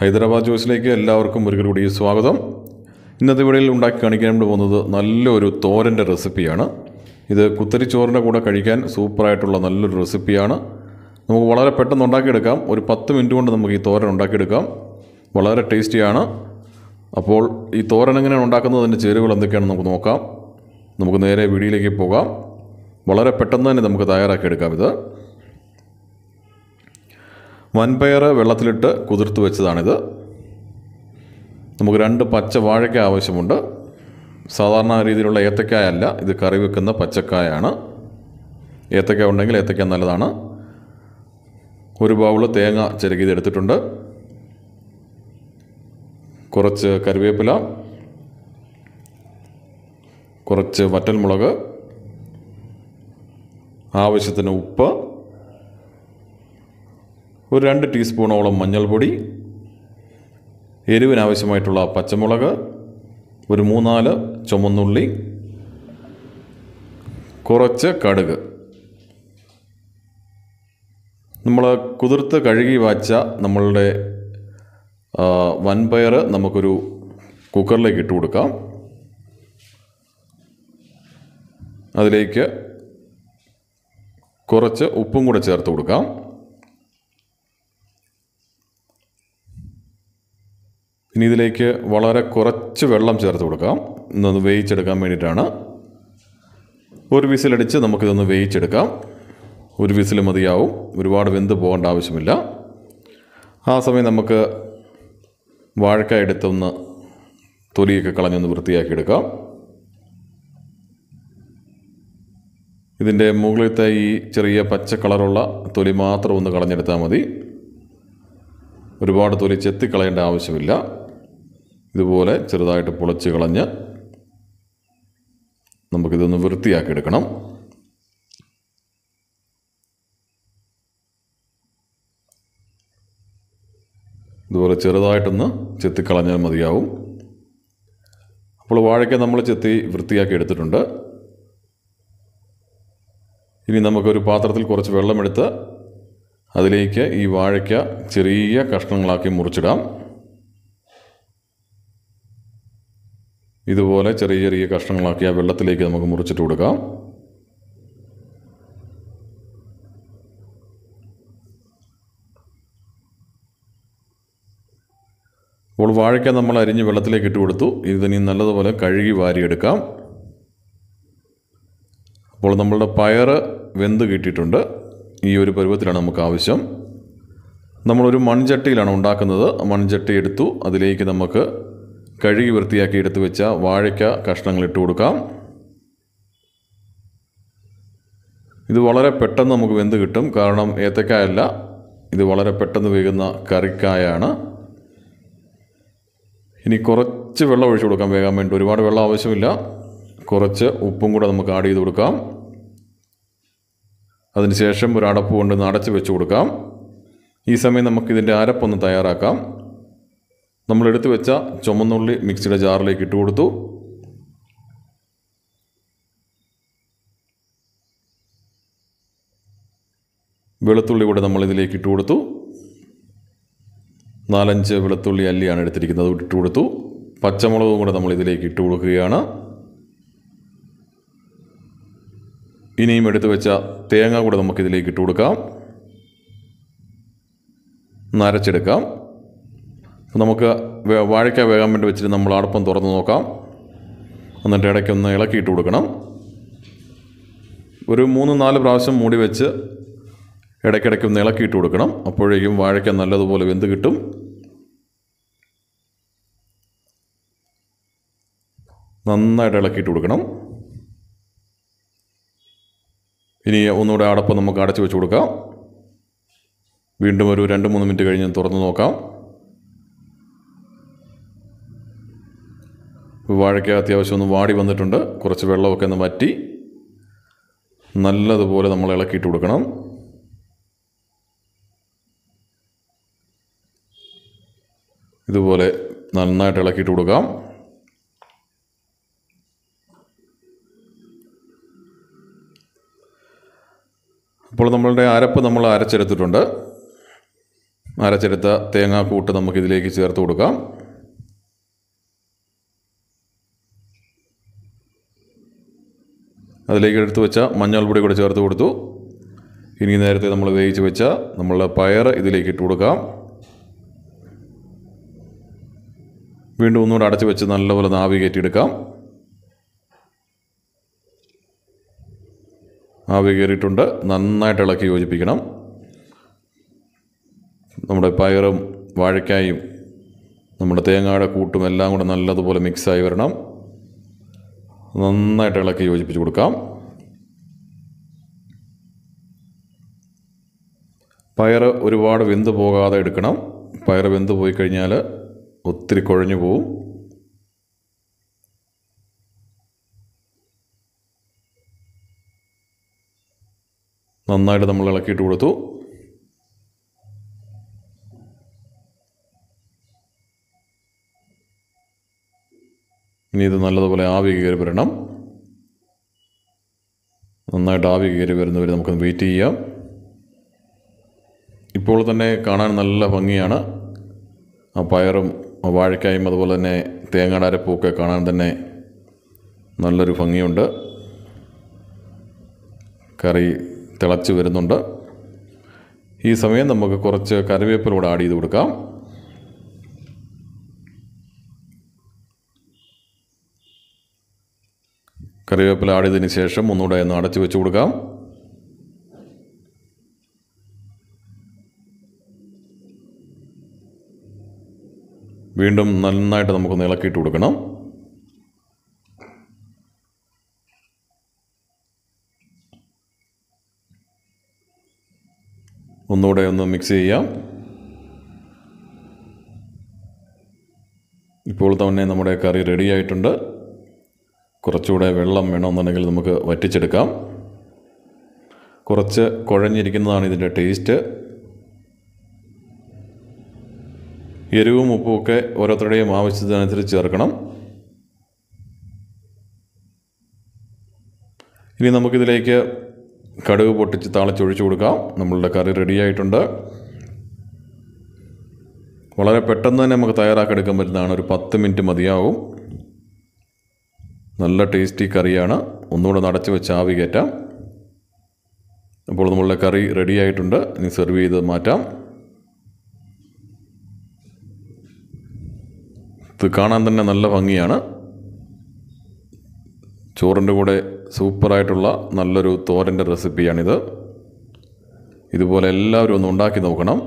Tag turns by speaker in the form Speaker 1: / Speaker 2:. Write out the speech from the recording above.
Speaker 1: ഹൈദരാബാദ് ജോയ്സിലേക്ക് എല്ലാവർക്കും ഒരിക്കൽ കൂടി സ്വാഗതം ഇന്നത്തെ ഇവിടെയിൽ ഉണ്ടാക്കി കാണിക്കാൻ വേണ്ടി പോകുന്നത് നല്ലൊരു തോരൻ്റെ റെസിപ്പിയാണ് ഇത് കുത്തരിച്ചോറിൻ്റെ കൂടെ കഴിക്കാൻ സൂപ്പറായിട്ടുള്ള നല്ലൊരു റെസിപ്പിയാണ് നമുക്ക് വളരെ പെട്ടെന്ന് ഉണ്ടാക്കിയെടുക്കാം ഒരു പത്ത് മിനിറ്റ് കൊണ്ട് നമുക്ക് ഈ തോരൻ ഉണ്ടാക്കിയെടുക്കാം വളരെ ടേസ്റ്റിയാണ് അപ്പോൾ ഈ തോരൻ എങ്ങനെയാണ് ഉണ്ടാക്കുന്നത് അതിൻ്റെ ചേരുവകൾ എന്തൊക്കെയാണെന്ന് നമുക്ക് നോക്കാം നമുക്ക് നേരെ വീഡിയോയിലേക്ക് പോകാം വളരെ പെട്ടെന്ന് തന്നെ നമുക്ക് തയ്യാറാക്കിയെടുക്കാം ഇത് വൻപയർ വെള്ളത്തിലിട്ട് കുതിർത്ത് വെച്ചതാണിത് നമുക്ക് രണ്ട് പച്ച വാഴയ്ക്ക ആവശ്യമുണ്ട് സാധാരണ രീതിയിലുള്ള അല്ല ഇത് കറി വെക്കുന്ന പച്ചക്കായാണ് ഏത്തക്ക ഉണ്ടെങ്കിൽ ഏത്തക്ക നല്ലതാണ് ഒരു ബൗൾ തേങ്ങ ചെരുക്കിയത് എടുത്തിട്ടുണ്ട് കുറച്ച് കറിവേപ്പില കുറച്ച് വറ്റൽമുളക് ആവശ്യത്തിന് ഉപ്പ് ഒരു രണ്ട് ടീസ്പൂണോളം മഞ്ഞൾപ്പൊടി എരിവിനാവശ്യമായിട്ടുള്ള പച്ചമുളക് ഒരു മൂന്നാല് ചുമന്നുള്ളി കുറച്ച് കടുക് നമ്മൾ കുതിർത്ത് കഴുകി വാച്ച നമ്മളുടെ വൻപയർ നമുക്കൊരു കുക്കറിലേക്ക് ഇട്ട് കൊടുക്കാം അതിലേക്ക് കുറച്ച് ഉപ്പും കൂടെ ചേർത്ത് കൊടുക്കാം ഇനി ഇതിലേക്ക് വളരെ കുറച്ച് വെള്ളം ചേർത്ത് കൊടുക്കാം ഇന്നൊന്ന് വേവിച്ചെടുക്കാൻ വേണ്ടിയിട്ടാണ് ഒരു വിസിലടിച്ച് നമുക്കിതൊന്ന് വേവിച്ചെടുക്കാം ഒരു വിസിൽ മതിയാവും ഒരുപാട് വെന്ത് പോകേണ്ട ആവശ്യമില്ല ആ സമയം നമുക്ക് വാഴക്ക എടുത്തൊന്ന് തൊലിയൊക്കെ കളഞ്ഞൊന്ന് വൃത്തിയാക്കി എടുക്കാം ഇതിൻ്റെ മുകളിലത്തെ ഈ ചെറിയ പച്ച കളറുള്ള തൊലി മാത്രം ഒന്ന് കളഞ്ഞെടുത്താൽ മതി ഒരുപാട് തൊലി ചെത്തിക്കളയേണ്ട ആവശ്യമില്ല ഇതുപോലെ ചെറുതായിട്ട് പൊളിച്ച് കളഞ്ഞ് നമുക്കിതൊന്ന് വൃത്തിയാക്കി എടുക്കണം ഇതുപോലെ ചെറുതായിട്ടൊന്ന് ചെത്തിക്കളഞ്ഞാൽ മതിയാവും അപ്പോൾ വാഴയ്ക്ക നമ്മൾ ചെത്തി വൃത്തിയാക്കി എടുത്തിട്ടുണ്ട് ഇനി നമുക്കൊരു പാത്രത്തിൽ കുറച്ച് വെള്ളമെടുത്ത് അതിലേക്ക് ഈ വാഴയ്ക്ക ചെറിയ കഷ്ണങ്ങളാക്കി മുറിച്ചിടാം ഇതുപോലെ ചെറിയ ചെറിയ കഷ്ണങ്ങളാക്കി ആ വെള്ളത്തിലേക്ക് നമുക്ക് മുറിച്ചിട്ട് കൊടുക്കാം അപ്പോൾ വാഴയ്ക്ക നമ്മൾ അരിഞ്ഞ് വെള്ളത്തിലേക്ക് ഇട്ട് കൊടുത്തു ഇതിനി നല്ലതുപോലെ കഴുകി വാരിയെടുക്കാം അപ്പോൾ നമ്മളുടെ പയർ വെന്ത് കിട്ടിയിട്ടുണ്ട് ഈ ഒരു പരുവത്തിലാണ് നമുക്ക് ആവശ്യം നമ്മളൊരു മൺചട്ടിയിലാണ് ഉണ്ടാക്കുന്നത് മൺചട്ടി എടുത്തു അതിലേക്ക് നമുക്ക് കഴുകി വൃത്തിയാക്കി എടുത്തു വെച്ച വാഴയ്ക്ക കഷ്ണങ്ങൾ ഇട്ട് കൊടുക്കാം ഇത് വളരെ പെട്ടെന്ന് നമുക്ക് വെന്ത് കിട്ടും കാരണം ഏത്തക്കായല്ല ഇത് വളരെ പെട്ടെന്ന് വേകുന്ന കറിക്കായാണ് ഇനി കുറച്ച് വെള്ളം ഒഴിച്ചു കൊടുക്കാം വേകാൻ വേണ്ടി ഒരുപാട് വെള്ളം ആവശ്യമില്ല കുറച്ച് ഉപ്പും കൂടെ നമുക്ക് ആഡ് ചെയ്ത് കൊടുക്കാം അതിനുശേഷം ഒരു അടപ്പ് കൊണ്ട് അടച്ച് വെച്ച് കൊടുക്കാം ഈ സമയം നമുക്കിതിൻ്റെ അരപ്പൊന്ന് തയ്യാറാക്കാം നമ്മൾ വെച്ച ചുമന്നുള്ളി മിക്സിയുടെ ജാറിലേക്ക് ഇട്ട് കൊടുത്തു വെളുത്തുള്ളി കൂടെ നമ്മൾ ഇതിലേക്ക് ഇട്ട് കൊടുത്തു നാലഞ്ച് വെളുത്തുള്ളി അല്ലിയാണ് എടുത്തിരിക്കുന്നത് ഇട്ട് കൊടുത്തു പച്ചമുളകും കൂടെ നമ്മൾ ഇതിലേക്ക് ഇട്ട് കൊടുക്കുകയാണ് ഇനിയും എടുത്തു വെച്ച തേങ്ങ കൂടെ നമുക്കിതിലേക്ക് ഇട്ട് കൊടുക്കാം നരച്ചെടുക്കാം നമുക്ക് വാഴയ്ക്ക വേഗം വേണ്ടി വെച്ചിട്ട് നമ്മൾ അടുപ്പം തുറന്ന് നോക്കാം എന്നിട്ട് ഇടയ്ക്ക് ഒന്ന് ഇളക്കിയിട്ട് കൊടുക്കണം ഒരു മൂന്ന് നാല് പ്രാവശ്യം മൂടി വെച്ച് ഇടയ്ക്കിടയ്ക്ക് ഒന്ന് ഇളക്കിയിട്ട് കൊടുക്കണം അപ്പോഴേക്കും വാഴയ്ക്ക നല്ലതുപോലെ വെന്ത് കിട്ടും നന്നായിട്ട് ഇളക്കിയിട്ട് കൊടുക്കണം ഇനി ഒന്നുകൂടെ അടപ്പം നമുക്ക് അടച്ചു വെച്ച് കൊടുക്കാം വീണ്ടും ഒരു രണ്ട് മൂന്ന് മിനിറ്റ് കഴിഞ്ഞ് തുറന്ന് നോക്കാം വാഴയ്ക്ക അത്യാവശ്യം ഒന്ന് വാടി വന്നിട്ടുണ്ട് കുറച്ച് വെള്ളമൊക്കെ ഒന്ന് വറ്റി നല്ലതുപോലെ നമ്മൾ ഇളക്കിയിട്ട് കൊടുക്കണം ഇതുപോലെ നന്നായിട്ട് ഇളക്കിയിട്ട് കൊടുക്കാം അപ്പോൾ നമ്മളുടെ അരപ്പ് നമ്മൾ അരച്ചെടുത്തിട്ടുണ്ട് അരച്ചെടുത്ത തേങ്ങാക്കൂട്ട് നമുക്കിതിലേക്ക് ചേർത്ത് കൊടുക്കാം അതിലേക്ക് എടുത്തു വെച്ച മഞ്ഞൾപ്പൊടി കൂടെ ചേർത്ത് കൊടുത്തു ഇനി നേരത്തെ നമ്മൾ വേവിച്ച് വെച്ച നമ്മളുടെ പയർ ഇതിലേക്ക് ഇട്ട് കൊടുക്കാം വീണ്ടും ഒന്നുകൂടെ അടച്ചു വെച്ച് നല്ലപോലെ നാവി കയറ്റിയെടുക്കാം ആവി കയറിയിട്ടുണ്ട് നന്നായിട്ട് ഇളക്കി യോജിപ്പിക്കണം നമ്മുടെ പയറും വാഴയ്ക്കായും നമ്മുടെ തേങ്ങയുടെ കൂട്ടും എല്ലാം കൂടെ നല്ലതുപോലെ മിക്സായി വരണം നന്നായിട്ട് ഇളക്കി യോജിപ്പിച്ച് കൊടുക്കാം പയർ ഒരുപാട് വെന്ത് പോകാതെ എടുക്കണം പയർ വെന്ത് പോയി കഴിഞ്ഞാൽ ഒത്തിരി കുഴഞ്ഞു പോവും നന്നായിട്ട് നമ്മൾ ഇളക്കിയിട്ട് കൊടുത്തു ഇനി ഇത് നല്ലതുപോലെ ആവി കയറി വരണം നന്നായിട്ട് ആവി കയറി വരുന്നവർ നമുക്കൊന്ന് വെയിറ്റ് ചെയ്യാം ഇപ്പോൾ തന്നെ കാണാൻ നല്ല ഭംഗിയാണ് ആ പയറും വാഴയ്ക്കായും അതുപോലെ തന്നെ തേങ്ങയുടെ കാണാൻ തന്നെ നല്ലൊരു ഭംഗിയുണ്ട് കറി തിളച്ച് വരുന്നുണ്ട് ഈ സമയം നമുക്ക് കുറച്ച് കറിവേപ്പിലൂടെ ആഡ് ചെയ്ത് കൊടുക്കാം കറിവേപ്പില ആടിയതിന് ശേഷം ഒന്നുകൂടെ ഒന്ന് അടച്ചു വെച്ച് കൊടുക്കാം വീണ്ടും നന്നായിട്ട് നമുക്കൊന്ന് ഇളക്കിയിട്ട് കൊടുക്കണം ഒന്നുകൂടെ ഒന്ന് മിക്സ് ചെയ്യാം ഇപ്പോൾ തന്നെ നമ്മുടെ കറി റെഡിയായിട്ടുണ്ട് കുറച്ചുകൂടെ വെള്ളം വേണമെന്നുണ്ടെങ്കിൽ നമുക്ക് വറ്റിച്ചെടുക്കാം കുറച്ച് കുഴഞ്ഞിരിക്കുന്നതാണ് ഇതിൻ്റെ ടേസ്റ്റ് എരിവും ഉപ്പുമൊക്കെ ഓരോരുത്തരുടെയും ആവശ്യത്തിനനുസരിച്ച് ചേർക്കണം ഇനി നമുക്കിതിലേക്ക് കടുക് പൊട്ടിച്ച് താളിച്ചൊഴിച്ചു കൊടുക്കാം നമ്മളുടെ കറി റെഡിയായിട്ടുണ്ട് വളരെ പെട്ടെന്ന് തന്നെ നമുക്ക് തയ്യാറാക്കി എടുക്കാൻ പറ്റുന്നതാണ് ഒരു പത്ത് മിനിറ്റ് മതിയാവും നല്ല ടേസ്റ്റി കറിയാണ് ഒന്നുകൂടെ നടച്ച് വെച്ച് ആവി കയറ്റാം അപ്പോൾ നമ്മളുടെ കറി റെഡി ആയിട്ടുണ്ട് ഇനി സെർവ് ചെയ്ത് മാറ്റാം ഇത് കാണാൻ തന്നെ നല്ല ഭംഗിയാണ് ചോറിൻ്റെ കൂടെ സൂപ്പറായിട്ടുള്ള നല്ലൊരു തോരൻ്റെ റെസിപ്പിയാണിത് ഇതുപോലെ എല്ലാവരും ഒന്ന് ഉണ്ടാക്കി നോക്കണം